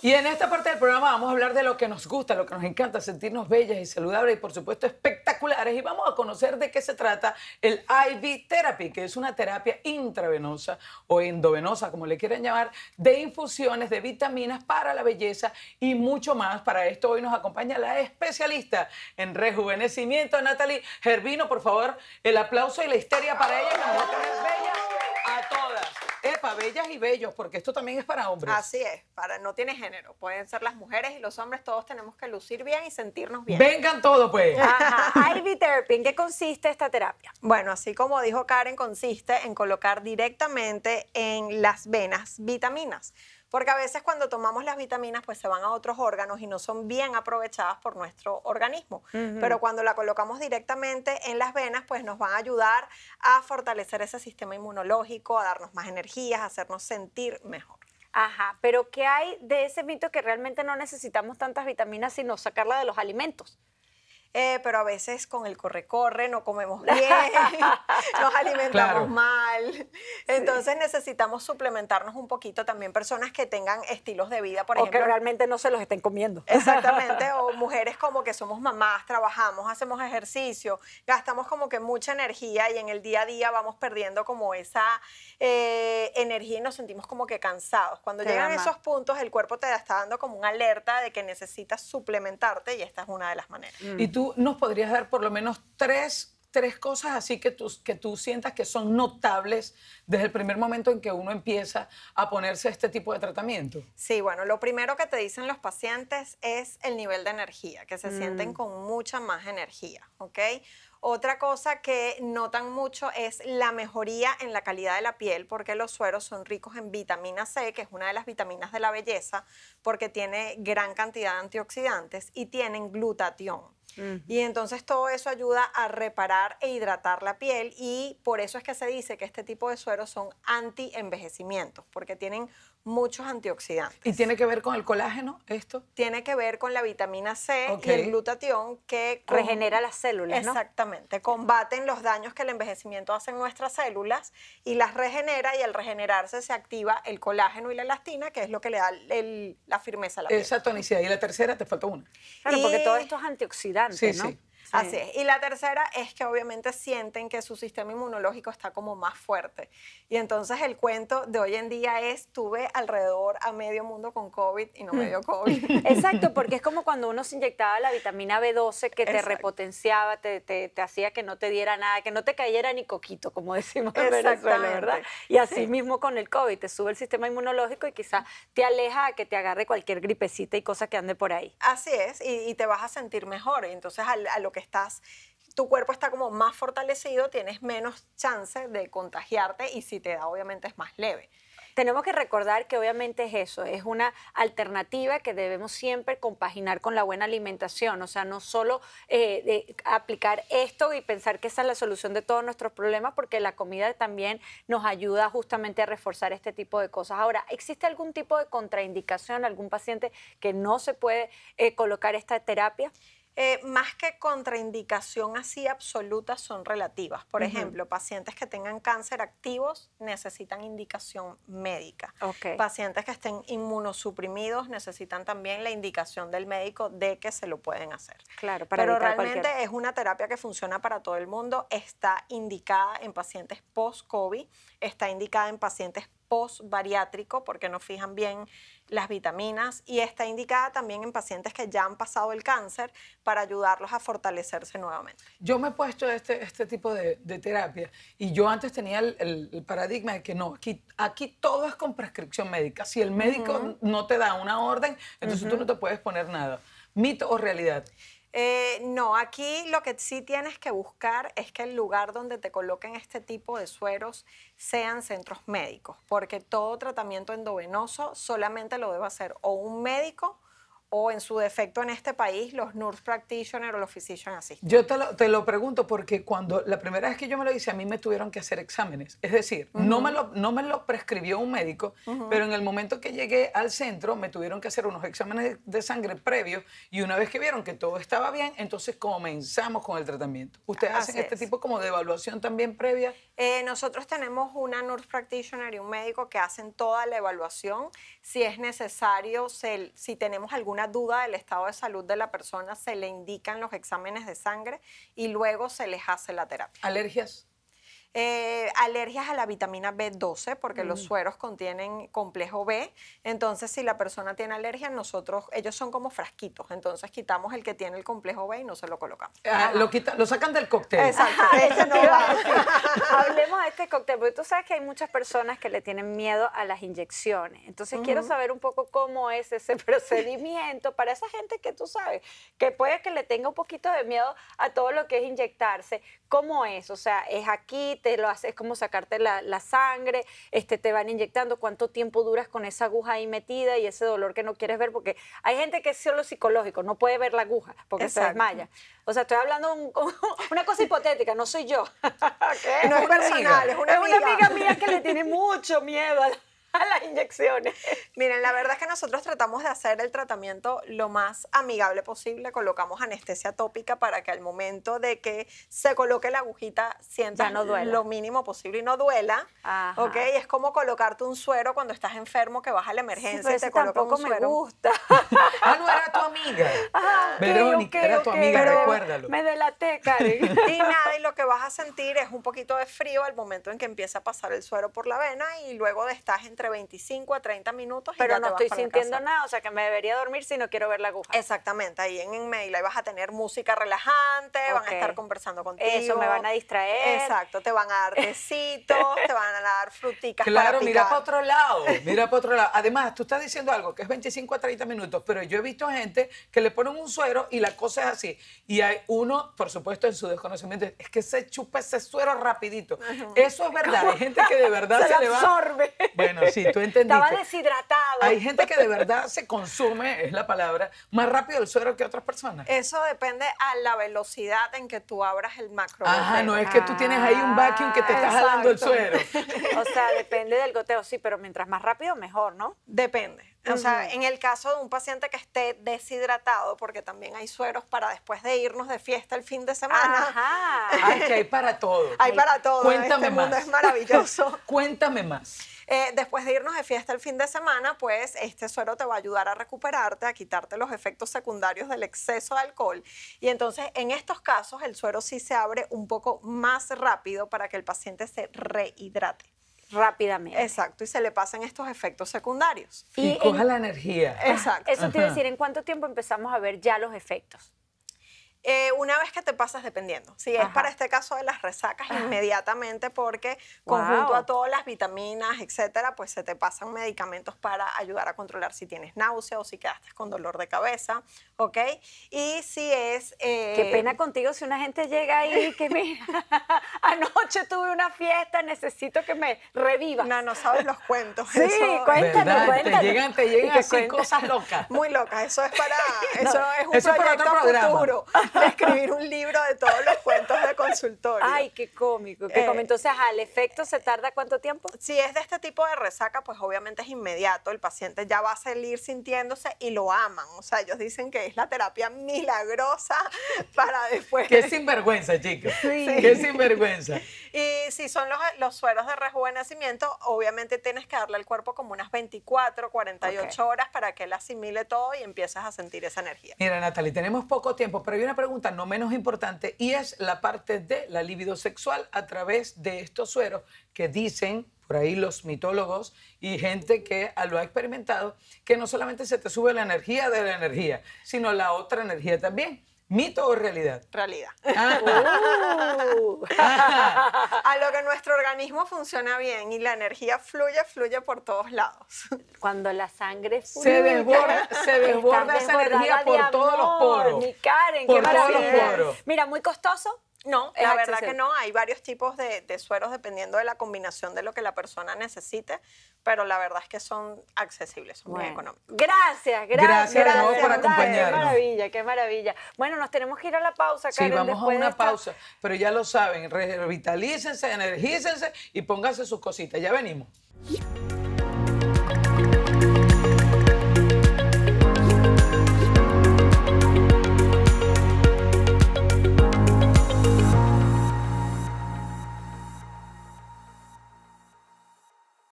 Y en esta parte del programa vamos a hablar de lo que nos gusta, lo que nos encanta, sentirnos bellas y saludables y por supuesto espectaculares. Y vamos a conocer de qué se trata el IV Therapy, que es una terapia intravenosa o endovenosa, como le quieran llamar, de infusiones de vitaminas para la belleza y mucho más. Para esto hoy nos acompaña la especialista en rejuvenecimiento, Natalie Gervino. Por favor, el aplauso y la histeria para ella, que bella Epa, bellas y bellos, porque esto también es para hombres. Así es, para, no tiene género. Pueden ser las mujeres y los hombres, todos tenemos que lucir bien y sentirnos bien. Vengan todos, pues. Ivy Therapy, ¿en qué consiste esta terapia? Bueno, así como dijo Karen, consiste en colocar directamente en las venas vitaminas porque a veces cuando tomamos las vitaminas pues se van a otros órganos y no son bien aprovechadas por nuestro organismo. Pero cuando la colocamos directamente en las venas pues nos van a ayudar a fortalecer ese sistema inmunológico, a darnos más energías, a hacernos sentir mejor. Ajá, pero ¿qué hay de ese mito que realmente no necesitamos tantas vitaminas sino sacarla de los alimentos? Eh, pero a veces con el corre-corre no comemos bien, nos alimentamos mal. Entonces necesitamos suplementarnos un poquito también personas que tengan estilos de vida, por ejemplo. que realmente no se los estén comiendo. Exactamente, o mujeres como que somos mamás, trabajamos, hacemos ejercicio, gastamos como que mucha energía y en el día a día vamos perdiendo como esa eh, energía y nos sentimos como que cansados. Cuando llegan esos puntos, el cuerpo te está dando como una alerta de que necesitas suplementarte y esta es una de las maneras. Y tú nos podrías dar por lo menos tres, cosas así que tú, que tú sientas que son notables desde el primer momento en que uno empieza a ponerse este tipo de tratamiento. Sí, bueno, lo primero que te dicen los pacientes es el nivel de energía, que se sienten mm. con mucha más energía, ¿ok? Otra cosa que notan mucho es la mejoría en la calidad de la piel, porque los sueros son ricos en vitamina C, que es una de las vitaminas de la belleza, porque tiene gran cantidad de antioxidantes y tienen glutatión. Y entonces todo eso ayuda a reparar e hidratar la piel y por eso es que se dice que este tipo de sueros son anti-envejecimientos, porque tienen muchos antioxidantes. ¿Y tiene que ver con el colágeno esto? Tiene que ver con la vitamina C y el glutatión que... Regenera las células, Exactamente. Combaten los daños que el envejecimiento hace en nuestras células y las regenera y al regenerarse se activa el colágeno y la elastina, que es lo que le da la firmeza a la piel. Esa tonicidad. Y la tercera, te falta una. Claro, porque todos estos antioxidantes sí, Sí. Así es. Y la tercera es que obviamente sienten que su sistema inmunológico está como más fuerte. Y entonces el cuento de hoy en día es, tuve alrededor a medio mundo con COVID y no me mm. dio COVID. Exacto, porque es como cuando uno se inyectaba la vitamina B12 que te repotenciaba, te, hacía que no te diera nada, que no te cayera ni coquito, como decimos en ¿verdad? Y así mismo con el COVID, te sube el sistema inmunológico y quizás te aleja a que te agarre cualquier gripecita y cosa que ande por ahí. Así es, y, te vas a sentir mejor. Y entonces a lo que estás tu cuerpo está como más fortalecido, tienes menos chance de contagiarte y si te da obviamente es más leve. Tenemos que recordar que obviamente es eso, es una alternativa que debemos siempre compaginar con la buena alimentación, o sea, no solo eh, aplicar esto y pensar que esa es la solución de todos nuestros problemas, porque la comida también nos ayuda justamente a reforzar este tipo de cosas. Ahora, ¿existe algún tipo de contraindicación, algún paciente que no se puede eh, colocar esta terapia? Eh, más que contraindicación así absoluta son relativas. Por ejemplo, pacientes que tengan cáncer activos necesitan indicación médica. Pacientes que estén inmunosuprimidos necesitan también la indicación del médico de que se lo pueden hacer. Claro, Pero realmente es una terapia que funciona para todo el mundo, está indicada en pacientes post-COVID, está indicada en pacientes post-bariátrico porque no fijan bien las vitaminas y está indicada también en pacientes que ya han pasado el cáncer para ayudarlos a fortalecerse nuevamente. Yo me he puesto este, este tipo de, terapia y yo antes tenía el, paradigma de que no, aquí, aquí todo es con prescripción médica. Si el médico no te da una orden, entonces tú no te puedes poner nada. ¿Mito o realidad? Eh, no, aquí lo que sí tienes que buscar es que el lugar donde te coloquen este tipo de sueros sean centros médicos, porque todo tratamiento endovenoso solamente lo debe hacer o un médico o en su defecto en este país los nurse practitioner o los physician assistants? Yo te lo, te lo, pregunto porque cuando la primera vez que yo me lo hice, a mí me tuvieron que hacer exámenes. Es decir, no, me lo, no me lo prescribió un médico, pero en el momento que llegué al centro me tuvieron que hacer unos exámenes de sangre previos y una vez que vieron que todo estaba bien, entonces comenzamos con el tratamiento. ¿Ustedes hacen este tipo como de evaluación también previa? Eh, nosotros tenemos una nurse practitioner y un médico que hacen toda la evaluación. Si es necesario, si tenemos alguna duda del estado de salud de la persona, se le indican los exámenes de sangre y luego se les hace la terapia. ¿Alergias? Eh, alergias a la vitamina B12, porque los mm. sueros contienen complejo B. Entonces, si la persona tiene alergia, nosotros, ellos son como frasquitos. Entonces, quitamos el que tiene el complejo B y no se lo colocamos. Ah, lo, lo sacan del cóctel. Exacto. Hablemos de este cóctel, porque tú sabes que hay muchas personas que le tienen miedo a las inyecciones. Entonces, quiero saber un poco cómo es ese procedimiento para esa gente que tú sabes, que puede que le tenga un poquito de miedo a todo lo que es inyectarse. ¿Cómo es? O sea, es aquí, te es lo como sacarte la, sangre, este, te van inyectando, cuánto tiempo duras con esa aguja ahí metida y ese dolor que no quieres ver, porque hay gente que es solo psicológico, no puede ver la aguja porque se desmaya. O sea, estoy hablando de una cosa hipotética, no soy yo. No es personal, es una, amiga. mía que le tiene mucho miedo a las inyecciones. Miren, la verdad es que nosotros tratamos de hacer el tratamiento lo más amigable posible. Colocamos anestesia tópica para que al momento de que se coloque la agujita sienta no lo mínimo posible y no duela. ¿Ok? Es como colocarte un suero cuando estás enfermo que vas a la emergencia y te un suero. me gusta. ah, no era tu amiga. Ah, Verónica, era tu amiga, recuérdalo. Me delaté, Karen. y nada, y lo que vas a sentir es un poquito de frío al momento en que empieza a pasar el suero por la vena y luego estar en entre 25 a 30 minutos. Pero no estoy sintiendo nada, o sea que me debería dormir si no quiero ver la aguja. Exactamente, ahí en mail, ahí vas a tener música relajante, van a estar conversando contigo. Eso, me van a distraer. Exacto, te van a dar besitos te van a dar fruticas Claro, mira para otro lado, mira para otro lado. Además, tú estás diciendo algo que es 25 a 30 minutos, pero yo he visto gente que le ponen un suero y la cosa es así. Y hay uno, por supuesto, en su desconocimiento, es que se chupa ese suero rapidito. Eso es verdad. Hay gente que de verdad se, le va. Absorbe. Bueno, sí, tú entendiste. Estaba deshidratado. Hay gente que de verdad se consume, es la palabra, más rápido el suero que otras personas. Eso depende a la velocidad en que tú abras el macro. Ajá, no es que tú tienes ahí un ah, vacuum que te estás jalando el suero. O sea, depende del goteo, sí, pero mientras más rápido, mejor, ¿no? Depende. O sea, en el caso de un paciente que esté deshidratado, porque también hay sueros para después de irnos de fiesta el fin de semana. Ajá. Ay, ah, que hay para todo. Hay para todo. Este Cuéntame este más. mundo es maravilloso. Cuéntame más. Eh, después de irnos de fiesta el fin de semana, pues este suero te va a ayudar a recuperarte, a quitarte los efectos secundarios del exceso de alcohol. Y entonces, en estos casos, el suero sí se abre un poco más rápido para que el paciente se rehidrate rápidamente. Exacto, y se le pasan estos efectos secundarios. Y, coja la energía. Exacto. Eso quiere decir, ¿en cuánto tiempo empezamos a ver ya los efectos? Eh, una vez que te pasas dependiendo. Si es para este caso de las resacas, inmediatamente porque junto a todas las vitaminas, etcétera, pues se te pasan medicamentos para ayudar a controlar si tienes náusea o si quedaste con dolor de cabeza ¿ok? Y si es... Eh... Qué pena eh, contigo si una gente llega ahí que me anoche tuve una fiesta, necesito que me reviva No, no sabes los cuentos. Sí, cuéntanos, cuéntanos. Te llegan, te llegan así cosas locas. Muy locas, eso es para... eso es un proyecto para futuro, escribir un libro de todos los cuentos de consultorio. Ay, qué cómico, qué cómico. Eh, Entonces, ¿al efecto se tarda cuánto tiempo? Si es de este tipo de resaca, pues obviamente es inmediato, el paciente ya va a salir sintiéndose y lo aman, o sea, ellos dicen que es la terapia milagrosa para después. Qué sinvergüenza, chicos. Qué sinvergüenza. Y si son los, sueros de rejuvenecimiento, obviamente tienes que darle al cuerpo como unas 24, 48 horas para que él asimile todo y empiezas a sentir esa energía. Mira, Natalie, tenemos poco tiempo, pero hay una pregunta no menos importante y es la parte de la libido sexual a través de estos sueros que dicen por ahí los mitólogos y gente que lo ha experimentado, que no solamente se te sube la energía de la energía, sino la otra energía también. ¿Mito o realidad? Realidad. Uh. a lo que nuestro organismo funciona bien y la energía fluye, fluye por todos lados. Cuando la sangre fluye, se desborda, se desborda esa energía por todos los poros. todos los poros. Mira, muy costoso, no, la verdad que no. Hay varios tipos de, sueros dependiendo de la combinación de lo que la persona necesite, pero la verdad es que son accesibles, son muy económicos. Gracias, gracias. Gracias, nuevo por acompañarnos. Qué maravilla, qué maravilla. Bueno, nos tenemos que ir a la pausa, Karen. Sí, vamos a una pausa, pero ya lo saben, revitalícense, energícense y pónganse sus cositas. Ya venimos.